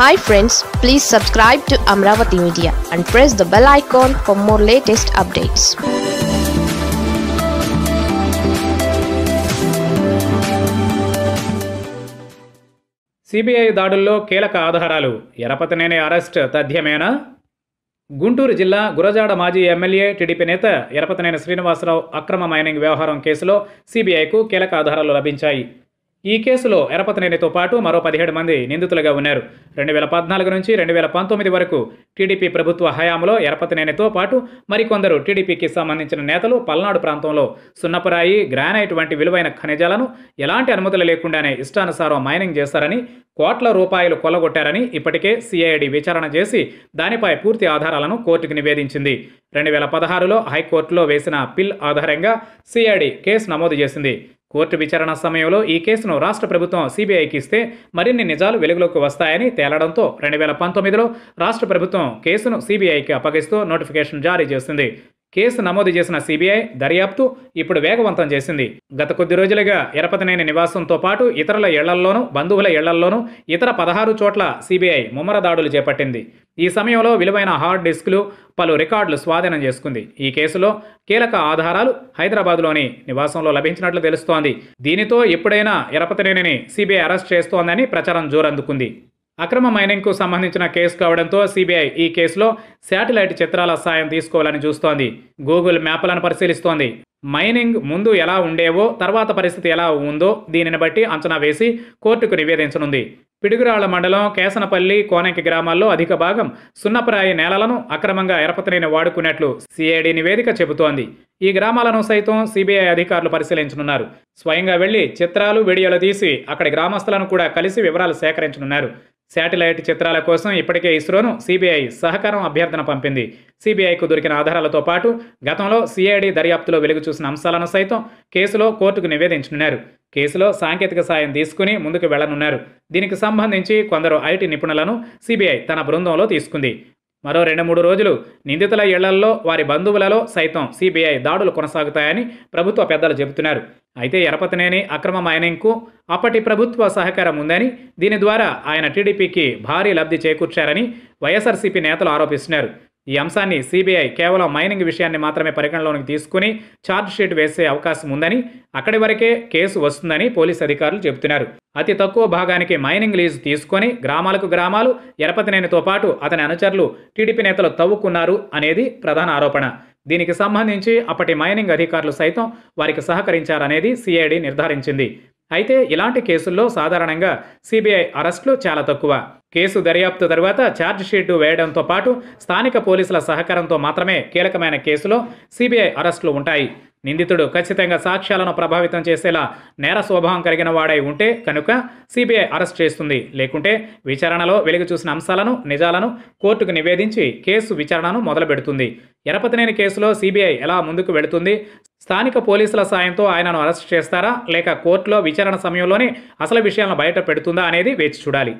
hi friends please subscribe to Amaravati media and press the bell icon for more latest updates CBI దాడుల్లో కీలక ఆధారాలు Yarapathineni arrest తథ్యమేనా Guntur జిల్లా గురజాడ మాజీ MLA TDP నేత ఎరపతనేని శ్రీనివాసరావు అక్రమ మైనింగ్ వ్యవహారం కేసులో సిబిఐకు కీలక ఆధారాలు లభించాయి ఈ కేసులో ఎరపతనేనితో పాటు మరో పదిహేడు మంది నిందితులుగా ఉన్నారు రెండు వేల పద్నాలుగు నుంచి రెండు వేల పంతొమ్మిది వరకు టీడీపీ ప్రభుత్వ హయాంలో ఎరపతనేనితో పాటు మరికొందరు టీడీపీకి సంబంధించిన నేతలు పల్నాడు ప్రాంతంలో సున్నపరాయి గ్రానైట్ వంటి విలువైన ఖనిజాలను ఎలాంటి అనుమతులు లేకుండానే ఇష్టానుసారం మైనింగ్ చేశారని కోట్ల రూపాయలు కొల్లగొట్టారని ఇప్పటికే సిఐడి విచారణ చేసి దానిపై పూర్తి ఆధారాలను కోర్టుకు నివేదించింది రెండు వేల పదహారులో హైకోర్టులో వేసిన పిల్ ఆధారంగా సిఐడి కేసు నమోదు చేసింది కోర్టు విచారణ సమయంలో ఈ కేసును రాష్ట్ర ప్రభుత్వం సిబిఐకి ఇస్తే మరిన్ని నిజాలు వెలుగులోకి వస్తాయని తేలడంతో రెండు వేల పంతొమ్మిదిలో రాష్ట్ర ప్రభుత్వం కేసును సిబిఐకి అప్పగిస్తూ నోటిఫికేషన్ జారీ చేసింది కేసు నమోదు చేసిన సిబిఐ దర్యాప్తు ఇప్పుడు వేగవంతం చేసింది గత కొద్ది రోజులుగా ఎరపతినేని నివాసంతో పాటు ఇతరుల ఇళ్లల్లోనూ బంధువుల ఇళ్లల్లోనూ ఇతర పదహారు చోట్ల సిబిఐ ముమ్మర దాడులు చేపట్టింది ఈ సమయంలో విలువైన హార్డ్ డిస్క్లు పలు రికార్డులు స్వాధీనం చేసుకుంది ఈ కేసులో కీలక ఆధారాలు హైదరాబాద్లోని నివాసంలో లభించినట్లు తెలుస్తోంది దీనితో ఎప్పుడైనా ఎరపతినేనిని సిబిఐ అరెస్ట్ చేస్తోందని ప్రచారం జోరందుకుంది అక్రమ మైనింగ్కు సంబంధించిన కేసు కావడంతో సిబిఐ ఈ కేసులో శాటిలైట్ చిత్రాల సాయం తీసుకోవాలని చూస్తోంది గూగుల్ మ్యాప్లను పరిశీలిస్తోంది మైనింగ్ ముందు ఎలా ఉండేవో తర్వాత పరిస్థితి ఎలా ఉందో దీనిని బట్టి అంచనా వేసి కోర్టుకు నివేదించనుంది పిడుగురాళ్ల మండలం కేసనపల్లి కోనకి గ్రామాల్లో అధిక భాగం సున్నప్రాయి నేలలను అక్రమంగా ఎరపతనీని వాడుకున్నట్లు సిఐడి నివేదిక చెబుతోంది ఈ గ్రామాలను సైతం సిబిఐ అధికారులు పరిశీలించనున్నారు స్వయంగా వెళ్లి చిత్రాలు వీడియోలు తీసి అక్కడి గ్రామస్తులను కూడా కలిసి వివరాలు సేకరించనున్నారు శాటిలైట్ చిత్రాల కోసం ఇప్పటికే ఇస్రోను సిబిఐ సహకారం అభ్యర్థన పంపింది సిబిఐకు దొరికిన ఆధారాలతో పాటు గతంలో సిఐడి దర్యాప్తులో వెలుగు చూసిన అంశాలను సైతం కేసులో కోర్టుకు నివేదించనున్నారు కేసులో సాంకేతిక సాయం తీసుకుని ముందుకు వెళ్లనున్నారు దీనికి సంబంధించి కొందరు ఐటీ నిపుణులను సిబిఐ తన బృందంలో తీసుకుంది మరో రెండు మూడు రోజులు నిందితుల ఇళ్లల్లో వారి బంధువులలో సైతం సిబిఐ దాడులు కొనసాగుతాయని ప్రభుత్వ పెద్దలు చెబుతున్నారు అయితే ఎరపతనేని అక్రమ మైనింగ్కు అప్పటి ప్రభుత్వ సహకారం ఉందని దీని ద్వారా ఆయన టీడీపీకి భారీ లబ్ధి చేకూర్చారని వైఎస్ఆర్సీపీ నేతలు ఆరోపిస్తున్నారు ఈ అంశాన్ని సిబిఐ కేవలం మైనింగ్ విషయాన్ని మాత్రమే పరిగణలోనికి తీసుకుని షీట్ వేసే అవకాశం ఉందని అక్కడి వరకే కేసు వస్తుందని పోలీస్ అధికారులు చెబుతున్నారు అతి తక్కువ భాగానికి మైనింగ్ లీజు తీసుకొని గ్రామాలకు గ్రామాలు ఎరపతినేనితో పాటు అతని అనుచరులు టీడీపీ నేతలు తవ్వుకున్నారు అనేది ప్రధాన ఆరోపణ దీనికి సంబంధించి అప్పటి మైనింగ్ అధికారులు సైతం వారికి సహకరించారనేది సిఐడి నిర్ధారించింది అయితే ఇలాంటి కేసుల్లో సాధారణంగా సిబిఐ అరెస్టులు చాలా తక్కువ కేసు దర్యాప్తు తర్వాత షీటు వేయడంతో పాటు స్థానిక పోలీసుల సహకారంతో మాత్రమే కీలకమైన కేసులో సిబిఐ అరెస్టులు ఉంటాయి నిందితుడు ఖచ్చితంగా సాక్ష్యాలను ప్రభావితం చేసేలా నేర స్వభావం కలిగిన వాడై ఉంటే కనుక సిబిఐ అరెస్ట్ చేస్తుంది లేకుంటే విచారణలో వెలుగు చూసిన అంశాలను నిజాలను కోర్టుకు నివేదించి కేసు విచారణను మొదలుపెడుతుంది ఎరపతినేని కేసులో సిబిఐ ఎలా ముందుకు వెళుతుంది స్థానిక పోలీసుల సాయంతో ఆయనను అరెస్ట్ చేస్తారా లేక కోర్టులో విచారణ సమయంలోనే అసలు విషయాలను బయట పెడుతుందా అనేది వేచి చూడాలి